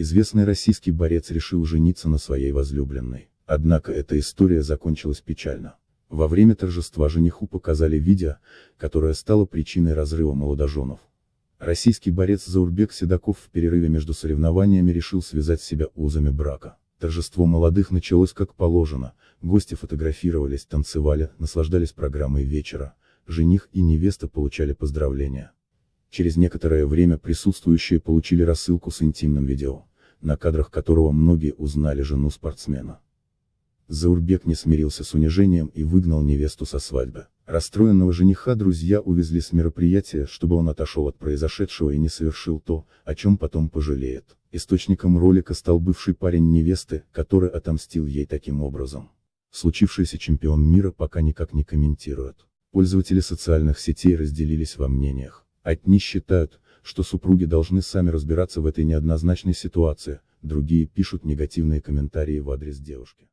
известный российский борец решил жениться на своей возлюбленной. Однако эта история закончилась печально. Во время торжества жениху показали видео, которое стало причиной разрыва молодоженов. Российский борец Заурбек Седаков в перерыве между соревнованиями решил связать себя узами брака. Торжество молодых началось как положено, гости фотографировались, танцевали, наслаждались программой вечера, жених и невеста получали поздравления. Через некоторое время присутствующие получили рассылку с интимным видео на кадрах которого многие узнали жену спортсмена. Заурбек не смирился с унижением и выгнал невесту со свадьбы. Расстроенного жениха друзья увезли с мероприятия, чтобы он отошел от произошедшего и не совершил то, о чем потом пожалеет. Источником ролика стал бывший парень невесты, который отомстил ей таким образом. Случившийся чемпион мира пока никак не комментирует. Пользователи социальных сетей разделились во мнениях. Одни считают, что супруги должны сами разбираться в этой неоднозначной ситуации, другие пишут негативные комментарии в адрес девушки.